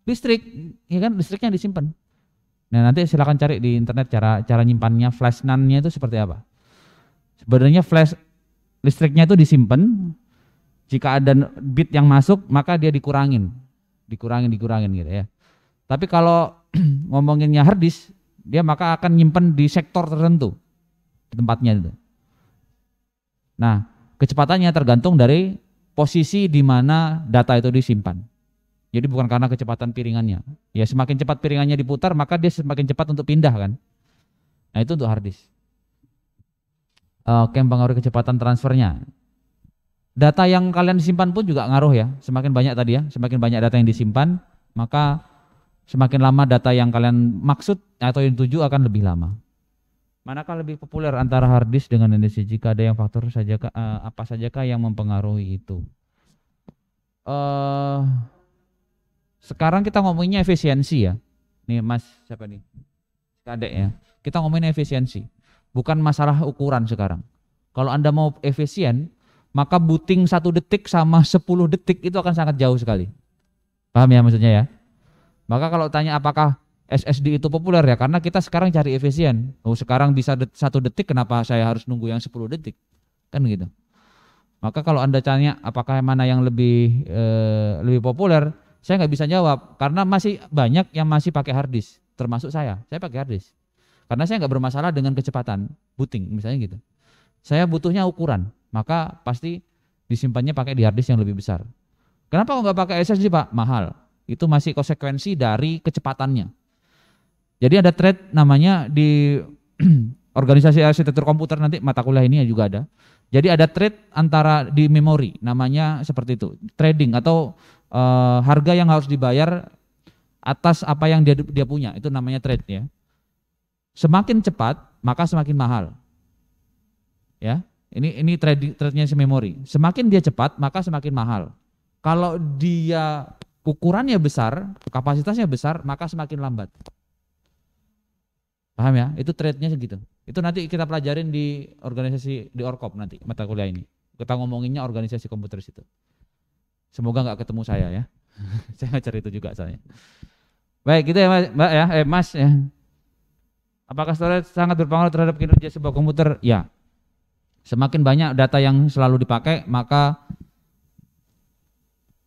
listrik, ya kan listriknya disimpan. Nah, nanti silakan cari di internet cara cara nyimpannya flash nannya itu seperti apa. Sebenarnya flash listriknya itu disimpan. Jika ada bit yang masuk, maka dia dikurangin. Dikurangin, dikurangin gitu ya. Tapi kalau ngomonginnya hard disk, dia maka akan nyimpan di sektor tertentu tempatnya itu. Nah, Kecepatannya tergantung dari posisi di mana data itu disimpan. Jadi bukan karena kecepatan piringannya. Ya semakin cepat piringannya diputar, maka dia semakin cepat untuk pindah kan. Nah itu untuk hard disk. Oke, eh, mempengaruhi kecepatan transfernya. Data yang kalian simpan pun juga ngaruh ya. Semakin banyak tadi ya, semakin banyak data yang disimpan, maka semakin lama data yang kalian maksud atau yang tuju akan lebih lama. Manakah lebih populer antara hard disk dengan NDC jika ada yang faktor saja uh, eh, apa sajakah yang mempengaruhi itu? Uh, sekarang kita ngomongnya efisiensi ya. Nih Mas siapa nih? Kadek ya. Kita ngomongin efisiensi. Bukan masalah ukuran sekarang. Kalau Anda mau efisien, maka booting satu detik sama 10 detik itu akan sangat jauh sekali. Paham ya maksudnya ya? Maka kalau tanya apakah SSD itu populer ya karena kita sekarang cari efisien. Oh, sekarang bisa satu detik kenapa saya harus nunggu yang 10 detik? Kan gitu. Maka kalau Anda tanya apakah mana yang lebih e, lebih populer, saya nggak bisa jawab karena masih banyak yang masih pakai hard disk, termasuk saya. Saya pakai hard disk. Karena saya nggak bermasalah dengan kecepatan booting misalnya gitu. Saya butuhnya ukuran, maka pasti disimpannya pakai di hard disk yang lebih besar. Kenapa kok nggak pakai SSD, Pak? Mahal. Itu masih konsekuensi dari kecepatannya jadi ada thread namanya di organisasi arsitektur komputer nanti mata kuliah ini juga ada. Jadi ada trade antara di memori namanya seperti itu, trading atau e, harga yang harus dibayar atas apa yang dia dia punya, itu namanya trade ya. Semakin cepat, maka semakin mahal. Ya. Ini ini trade trade-nya si memori. Semakin dia cepat, maka semakin mahal. Kalau dia ukurannya besar, kapasitasnya besar, maka semakin lambat. Paham ya? Itu trade-nya segitu. Itu nanti kita pelajarin di organisasi di Orkop nanti mata kuliah ini. Kita ngomonginnya organisasi komputer situ. Semoga nggak ketemu saya ya. saya ngajar itu juga saya. Baik, gitu ya Mas, Mbak ya, eh Mas ya. Apakah storage sangat berpengaruh terhadap kinerja sebuah komputer? Ya. Semakin banyak data yang selalu dipakai, maka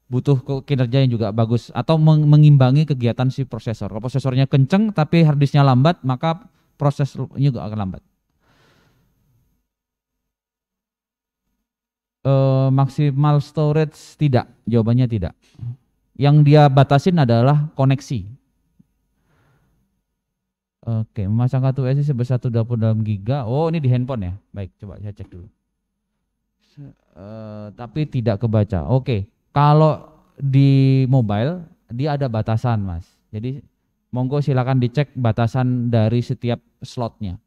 butuh kinerja yang juga bagus atau mengimbangi kegiatan si prosesor. Kalau prosesornya kenceng tapi harddisknya lambat, maka prosesnya juga akan lambat. E, maksimal storage tidak, jawabannya tidak. Yang dia batasin adalah koneksi. Oke, memasang kartu SD sebesar 128 giga. Oh, ini di handphone ya. Baik, coba saya cek dulu. E, tapi tidak kebaca. Oke. Kalau di mobile dia ada batasan, Mas. Jadi monggo silakan dicek batasan dari setiap slotnya.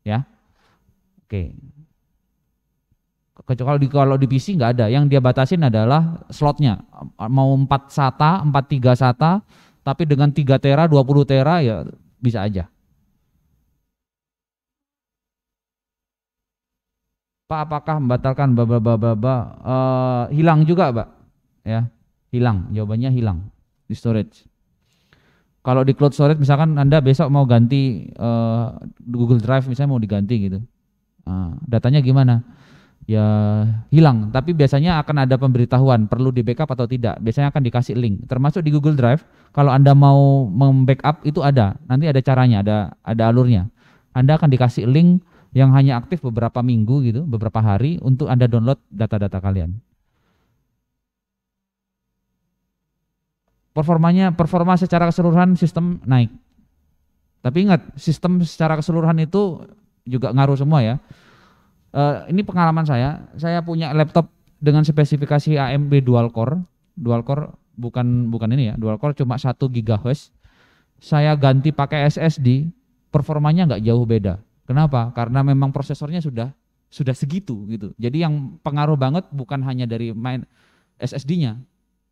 Ya. Oke. Kecuali kalau di kalau di PC nggak ada, yang dia batasin adalah slotnya. Mau 4 SATA, 43 SATA, tapi dengan 3 tera, 20 tera ya bisa aja. Pak, apakah membatalkan baba uh, eh, hilang juga, Pak? ya hilang jawabannya hilang di storage kalau di cloud storage misalkan anda besok mau ganti uh, Google Drive misalnya mau diganti gitu uh, datanya gimana ya hilang tapi biasanya akan ada pemberitahuan perlu di backup atau tidak biasanya akan dikasih link termasuk di Google Drive kalau anda mau membackup itu ada nanti ada caranya ada ada alurnya anda akan dikasih link yang hanya aktif beberapa minggu gitu beberapa hari untuk anda download data-data kalian performanya performa secara keseluruhan sistem naik. Tapi ingat, sistem secara keseluruhan itu juga ngaruh semua ya. Uh, ini pengalaman saya. Saya punya laptop dengan spesifikasi AMD dual core. Dual core bukan bukan ini ya. Dual core cuma 1 GHz. Saya ganti pakai SSD, performanya nggak jauh beda. Kenapa? Karena memang prosesornya sudah sudah segitu gitu. Jadi yang pengaruh banget bukan hanya dari main SSD-nya,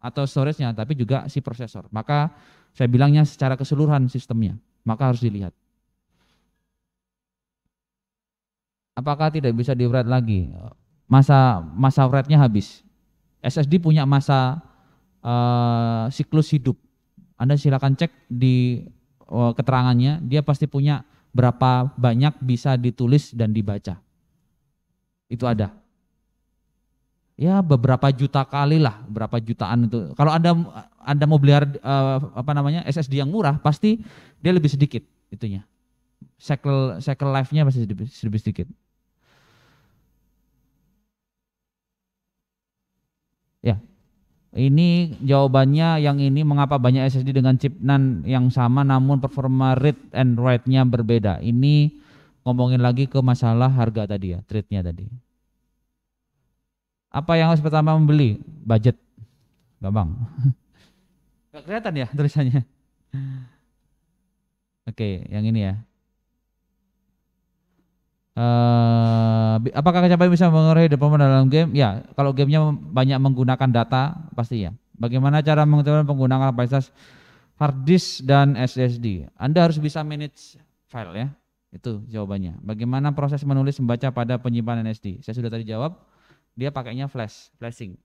atau storage-nya, tapi juga si prosesor. Maka saya bilangnya secara keseluruhan sistemnya, maka harus dilihat. Apakah tidak bisa di write lagi? Masa masa write-nya habis. SSD punya masa uh, siklus hidup. Anda silakan cek di uh, keterangannya, dia pasti punya berapa banyak bisa ditulis dan dibaca. Itu ada ya beberapa juta kali lah, berapa jutaan itu. Kalau Anda Anda mau beli uh, apa namanya SSD yang murah, pasti dia lebih sedikit itunya. Cycle cycle life-nya pasti lebih, lebih sedikit. Ya. Ini jawabannya yang ini mengapa banyak SSD dengan chip NAND yang sama namun performa read and write-nya berbeda. Ini ngomongin lagi ke masalah harga tadi ya, trade-nya tadi. Apa yang harus pertama membeli? Budget. Gampang. Gak kelihatan ya tulisannya. Oke, okay, yang ini ya. Uh, apakah kecapai bisa mengurangi depan dalam game? Ya, kalau gamenya banyak menggunakan data pasti ya. Bagaimana cara mengetahui penggunaan kapasitas hard disk dan SSD? Anda harus bisa manage file ya. Itu jawabannya. Bagaimana proses menulis membaca pada penyimpanan SD? Saya sudah tadi jawab dia pakainya flash, flashing.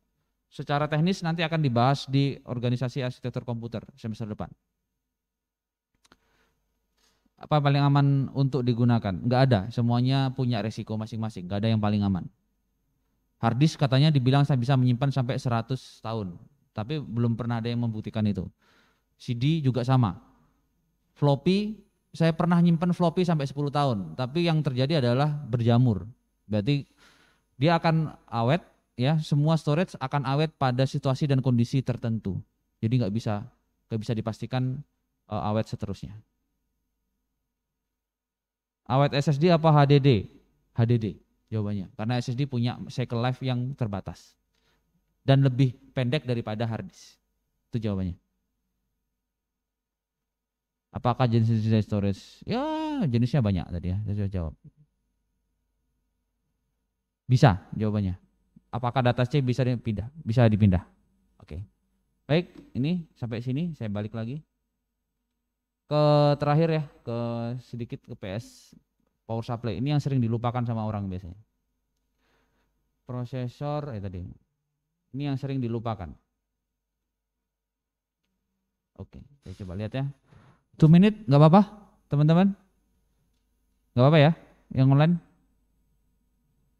Secara teknis nanti akan dibahas di organisasi arsitektur komputer semester depan. Apa paling aman untuk digunakan? Enggak ada, semuanya punya resiko masing-masing, enggak ada yang paling aman. Hardisk katanya dibilang saya bisa menyimpan sampai 100 tahun, tapi belum pernah ada yang membuktikan itu. CD juga sama. Floppy, saya pernah nyimpan floppy sampai 10 tahun, tapi yang terjadi adalah berjamur. Berarti dia akan awet ya, semua storage akan awet pada situasi dan kondisi tertentu. Jadi nggak bisa nggak bisa dipastikan uh, awet seterusnya. Awet SSD apa HDD? HDD jawabannya. Karena SSD punya cycle life yang terbatas dan lebih pendek daripada hard Itu jawabannya. Apakah jenis-jenis storage? Ya, jenisnya banyak tadi ya. Saya sudah jawab. Bisa jawabannya. Apakah data C bisa dipindah? Bisa dipindah. Oke. Baik, ini sampai sini saya balik lagi ke terakhir ya, ke sedikit ke PS power supply. Ini yang sering dilupakan sama orang biasanya. Prosesor eh tadi. Ini yang sering dilupakan. Oke, saya coba lihat ya. 2 menit nggak apa-apa, teman-teman? Nggak apa-apa ya, yang online?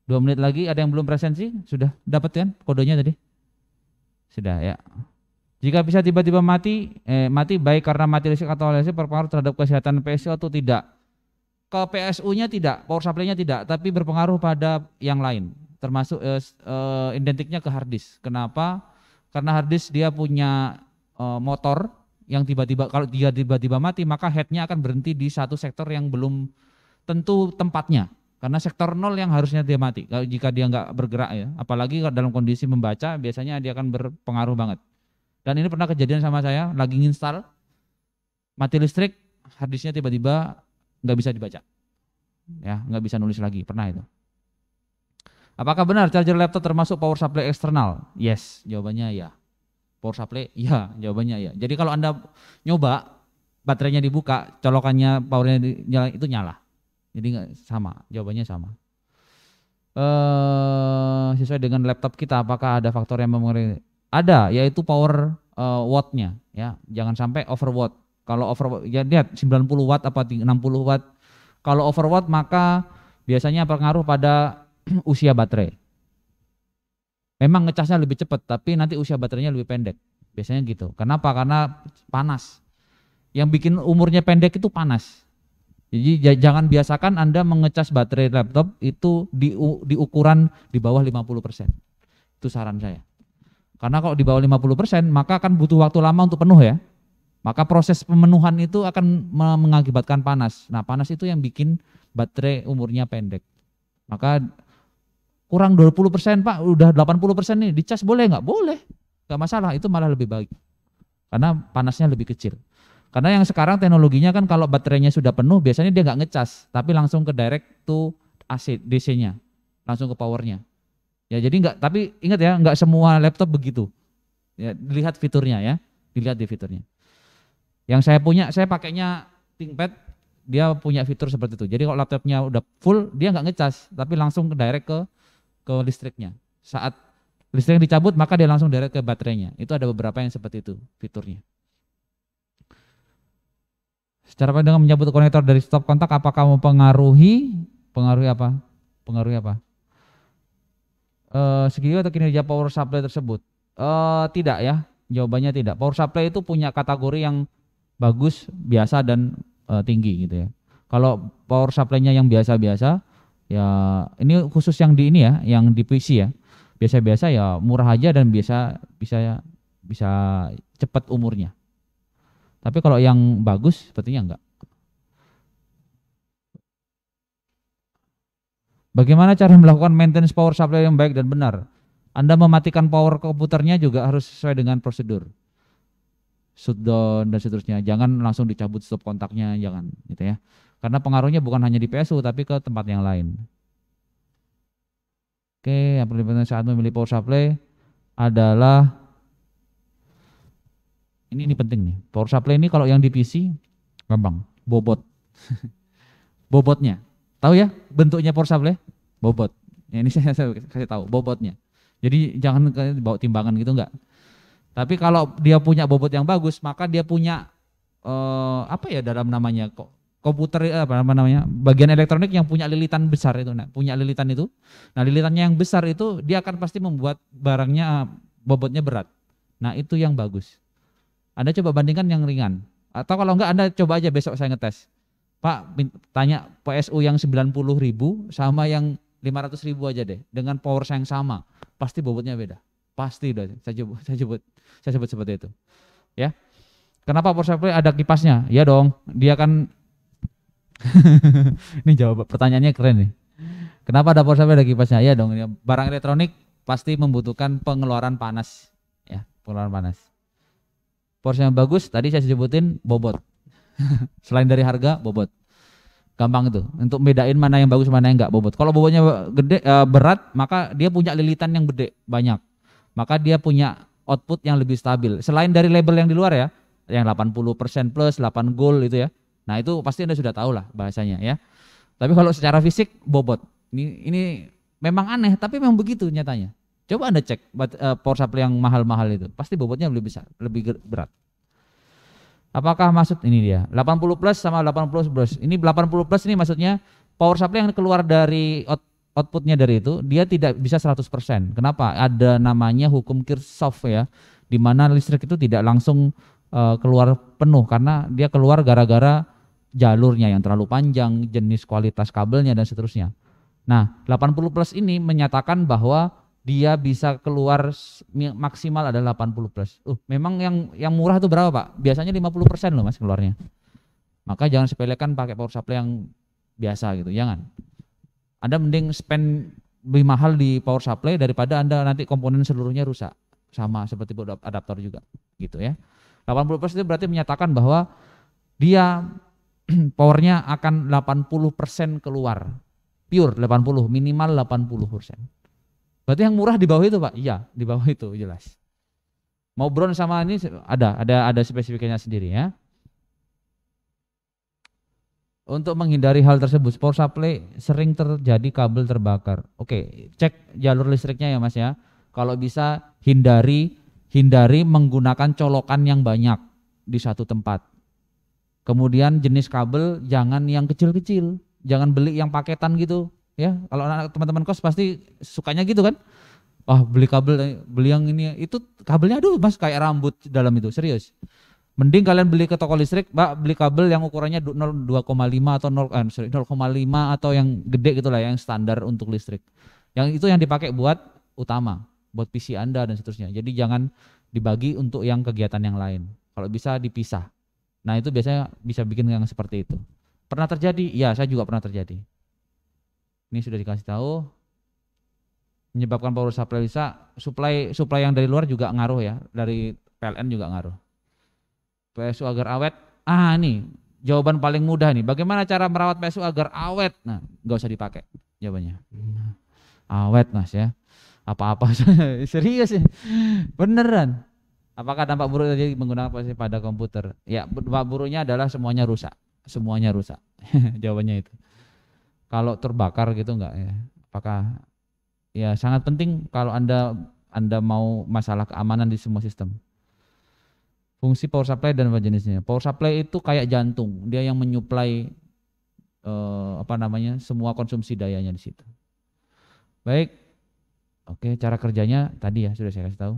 Dua menit lagi ada yang belum presensi? Sudah dapat kan kodenya tadi? Sudah ya. Jika bisa tiba-tiba mati, eh, mati baik karena mati listrik atau listrik berpengaruh terhadap kesehatan PSU atau tidak. Ke PSU-nya tidak, power supply-nya tidak, tapi berpengaruh pada yang lain, termasuk eh, eh, identiknya ke hard Kenapa? Karena hard dia punya eh, motor yang tiba-tiba kalau dia tiba-tiba mati, maka headnya akan berhenti di satu sektor yang belum tentu tempatnya. Karena sektor nol yang harusnya dia mati jika dia nggak bergerak ya. Apalagi dalam kondisi membaca biasanya dia akan berpengaruh banget. Dan ini pernah kejadian sama saya lagi nginstal mati listrik harddisknya tiba-tiba nggak bisa dibaca ya nggak bisa nulis lagi pernah itu apakah benar charger laptop termasuk power supply eksternal yes jawabannya ya power supply ya jawabannya ya jadi kalau anda nyoba baterainya dibuka colokannya powernya di, itu nyala jadi nggak sama, jawabannya sama. Uh, sesuai dengan laptop kita, apakah ada faktor yang memori Ada, yaitu power uh, wattnya, ya. Jangan sampai over ya watt. Kalau over ya lihat 90 watt apa 60 watt. Kalau over watt maka biasanya berpengaruh pada usia baterai. Memang ngecasnya lebih cepat, tapi nanti usia baterainya lebih pendek. Biasanya gitu. Kenapa? Karena panas. Yang bikin umurnya pendek itu panas. Jadi jangan biasakan Anda mengecas baterai laptop itu di, di ukuran di bawah 50%. Itu saran saya. Karena kalau di bawah 50% maka akan butuh waktu lama untuk penuh ya. Maka proses pemenuhan itu akan mengakibatkan panas. Nah panas itu yang bikin baterai umurnya pendek. Maka kurang 20% Pak, udah 80% nih, dicas boleh nggak? Boleh, nggak masalah, itu malah lebih baik. Karena panasnya lebih kecil. Karena yang sekarang teknologinya kan kalau baterainya sudah penuh biasanya dia nggak ngecas, tapi langsung ke direct to AC DC-nya, langsung ke powernya. Ya jadi nggak, tapi ingat ya nggak semua laptop begitu. Ya, lihat fiturnya ya, dilihat di fiturnya. Yang saya punya, saya pakainya ThinkPad, dia punya fitur seperti itu. Jadi kalau laptopnya udah full, dia nggak ngecas, tapi langsung ke direct ke ke listriknya. Saat listriknya dicabut, maka dia langsung direct ke baterainya. Itu ada beberapa yang seperti itu fiturnya. Secara apa dengan menyebut konektor dari stop kontak apakah mempengaruhi pengaruhi apa? Pengaruhi apa? Uh, atau kinerja power supply tersebut? Uh, tidak ya, jawabannya tidak. Power supply itu punya kategori yang bagus, biasa dan uh, tinggi gitu ya. Kalau power supply-nya yang biasa-biasa, ya ini khusus yang di ini ya, yang di PC ya. Biasa-biasa ya murah aja dan biasa bisa bisa cepat umurnya. Tapi kalau yang bagus sepertinya enggak. Bagaimana cara melakukan maintenance power supply yang baik dan benar? Anda mematikan power komputernya juga harus sesuai dengan prosedur. Shutdown dan seterusnya. Jangan langsung dicabut stop kontaknya, jangan gitu ya. Karena pengaruhnya bukan hanya di PSU tapi ke tempat yang lain. Oke, yang penting saat memilih power supply adalah ini ini penting nih. Power supply ini kalau yang di PC gampang, bobot. bobotnya. Tahu ya bentuknya power supply? Bobot. Ya, ini saya, saya kasih tahu bobotnya. Jadi jangan bawa timbangan gitu enggak. Tapi kalau dia punya bobot yang bagus, maka dia punya eh, apa ya dalam namanya kok komputer eh, apa namanya bagian elektronik yang punya lilitan besar itu nah punya lilitan itu nah lilitannya yang besar itu dia akan pasti membuat barangnya eh, bobotnya berat nah itu yang bagus anda coba bandingkan yang ringan. Atau kalau enggak Anda coba aja besok saya ngetes. Pak, tanya PSU yang 90 ribu sama yang 500 ribu aja deh. Dengan power yang sama. Pasti bobotnya beda. Pasti udah. Saya coba, saya sebut, saya sebut seperti itu. Ya. Kenapa power supply ada kipasnya? Ya dong. Dia kan ini jawab pertanyaannya keren nih. Kenapa ada power supply ada kipasnya? Ya dong, barang elektronik pasti membutuhkan pengeluaran panas, ya pengeluaran panas. Porsche yang bagus tadi saya sebutin bobot. Selain dari harga, bobot. Gampang itu. Untuk bedain mana yang bagus mana yang enggak bobot. Kalau bobotnya gede eh, berat, maka dia punya lilitan yang gede banyak. Maka dia punya output yang lebih stabil. Selain dari label yang di luar ya, yang 80% plus 8 goal itu ya. Nah, itu pasti Anda sudah tahu lah bahasanya ya. Tapi kalau secara fisik bobot. Ini ini memang aneh tapi memang begitu nyatanya. Coba Anda cek uh, power supply yang mahal-mahal itu, pasti bobotnya lebih besar, lebih berat. Apakah maksud ini dia? 80 plus sama 80 plus. Ini 80 plus ini maksudnya power supply yang keluar dari out, outputnya dari itu dia tidak bisa 100%. Kenapa? Ada namanya hukum Kirchhoff ya, di mana listrik itu tidak langsung uh, keluar penuh karena dia keluar gara-gara jalurnya yang terlalu panjang, jenis kualitas kabelnya dan seterusnya. Nah, 80 plus ini menyatakan bahwa dia bisa keluar maksimal ada 80 plus. Uh, memang yang yang murah itu berapa, Pak? Biasanya 50% loh Mas keluarnya. Maka jangan sepelekan pakai power supply yang biasa gitu, jangan. Ya Anda mending spend lebih mahal di power supply daripada Anda nanti komponen seluruhnya rusak. Sama seperti adaptor juga gitu ya. 80 plus itu berarti menyatakan bahwa dia powernya akan 80% keluar. Pure 80, minimal 80%. Berarti yang murah di bawah itu Pak? Iya, di bawah itu jelas. Mau brown sama ini ada, ada ada spesifikasinya sendiri ya. Untuk menghindari hal tersebut, power supply sering terjadi kabel terbakar. Oke, cek jalur listriknya ya Mas ya. Kalau bisa hindari hindari menggunakan colokan yang banyak di satu tempat. Kemudian jenis kabel jangan yang kecil-kecil, jangan beli yang paketan gitu ya kalau anak teman-teman kos pasti sukanya gitu kan ah beli kabel beli yang ini itu kabelnya aduh mas kayak rambut dalam itu serius mending kalian beli ke toko listrik mbak beli kabel yang ukurannya 0,2,5 atau 0 eh, 0,5 atau yang gede gitulah ya, yang standar untuk listrik yang itu yang dipakai buat utama buat PC anda dan seterusnya jadi jangan dibagi untuk yang kegiatan yang lain kalau bisa dipisah nah itu biasanya bisa bikin yang seperti itu pernah terjadi ya saya juga pernah terjadi ini sudah dikasih tahu menyebabkan power supply bisa supply supply yang dari luar juga ngaruh ya dari PLN juga ngaruh PSU agar awet ah ini jawaban paling mudah nih bagaimana cara merawat PSU agar awet nah nggak usah dipakai jawabannya nah, awet mas ya apa-apa serius sih ya? beneran apakah dampak buruk tadi menggunakan PSU pada komputer ya dampak buruknya adalah semuanya rusak semuanya rusak jawabannya itu kalau terbakar gitu enggak ya? Apakah ya sangat penting kalau Anda Anda mau masalah keamanan di semua sistem. Fungsi power supply dan jenisnya. Power supply itu kayak jantung, dia yang menyuplai eh, apa namanya? semua konsumsi dayanya di situ. Baik. Oke, cara kerjanya tadi ya sudah saya kasih tahu.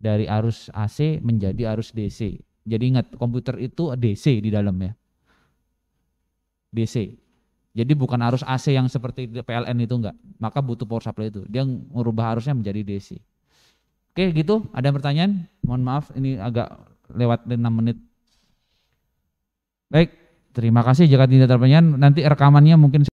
Dari arus AC menjadi arus DC. Jadi ingat komputer itu DC di dalam ya. DC. Jadi bukan arus AC yang seperti PLN itu enggak. Maka butuh power supply itu. Dia merubah arusnya menjadi DC. Oke gitu, ada pertanyaan? Mohon maaf ini agak lewat 6 menit. Baik, terima kasih jika tidak ada Nanti rekamannya mungkin